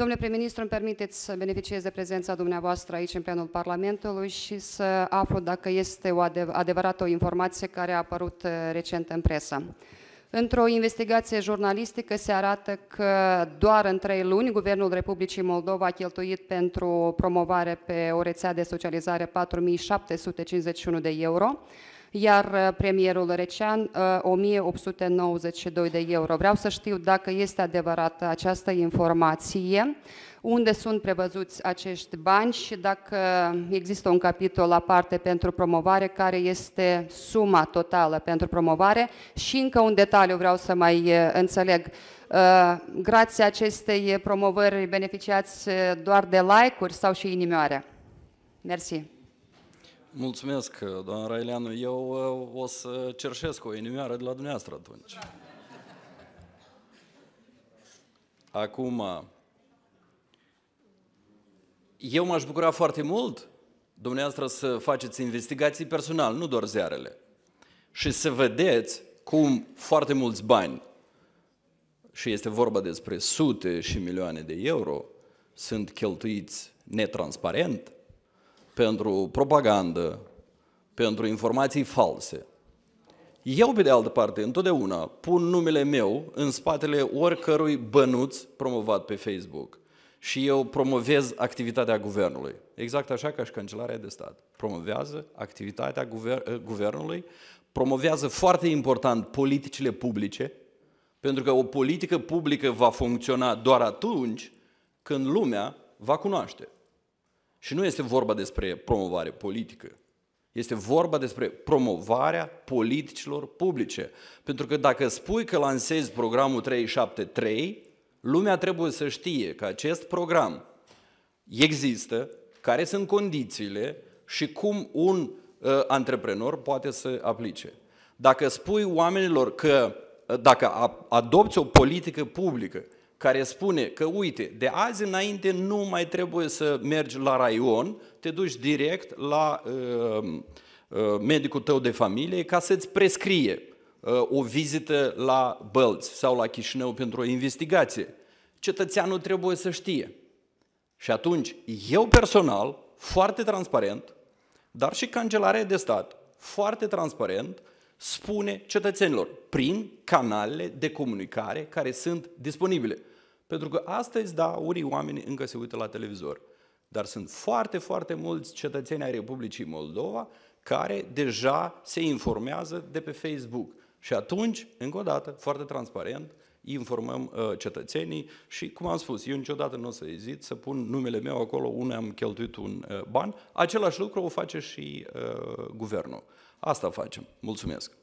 Domnule prim-ministru, îmi permiteți să beneficiez de prezența dumneavoastră aici în plenul Parlamentului și să aflu dacă este o adev adevărată o informație care a apărut uh, recent în presă. Într-o investigație jurnalistică se arată că doar în trei luni Guvernul Republicii Moldova a cheltuit pentru promovare pe o rețea de socializare 4.751 de euro, iar uh, premierul Recean 1892 uh, de euro. Vreau să știu dacă este adevărată această informație, unde sunt prevăzuți acești bani și dacă există un capitol aparte pentru promovare, care este suma totală pentru promovare și încă un detaliu vreau să mai uh, înțeleg. Grație acestei promovări beneficiați doar de like-uri sau și inimioare? Mersi. Mulțumesc, uh, doamna Raileanu. Eu uh, o să cerșesc o inimioară de la dumneavoastră atunci. Acum, eu m-aș bucura foarte mult dumneavoastră să faceți investigații personal, nu doar ziarele. Și să vedeți cum foarte mulți bani, și este vorba despre sute și milioane de euro, sunt cheltuiți netransparent – pentru propagandă, pentru informații false. Eu, pe de altă parte, întotdeauna pun numele meu în spatele oricărui bănuț promovat pe Facebook. Și eu promovez activitatea guvernului. Exact așa ca și Cancelarea de Stat. Promovează activitatea guver- eh, guvernului, promovează foarte important politicile publice, pentru că o politică publică va funcționa doar atunci când lumea va cunoaște. Și nu este vorba despre promovare politică. Este vorba despre promovarea politicilor publice. Pentru că dacă spui că lansezi programul 373, lumea trebuie să știe că acest program există, care sunt condițiile și cum un uh, antreprenor poate să aplice. Dacă spui oamenilor că uh, dacă adopți o politică publică care spune că, uite, de azi înainte nu mai trebuie să mergi la raion, te duci direct la uh, uh, medicul tău de familie ca să-ți prescrie uh, o vizită la Bălți sau la Chișinău pentru o investigație. Cetățeanul trebuie să știe. Și atunci, eu personal, foarte transparent, dar și Cancelarea de Stat, foarte transparent, spune cetățenilor prin canalele de comunicare care sunt disponibile. Pentru că astăzi, da, unii oameni încă se uită la televizor, dar sunt foarte, foarte mulți cetățeni ai Republicii Moldova care deja se informează de pe Facebook. Și atunci, încă o dată, foarte transparent, informăm uh, cetățenii și, cum am spus, eu niciodată nu o să ezit să pun numele meu acolo unde am cheltuit un uh, ban. Același lucru o face și uh, guvernul. Asta facem. Mulțumesc!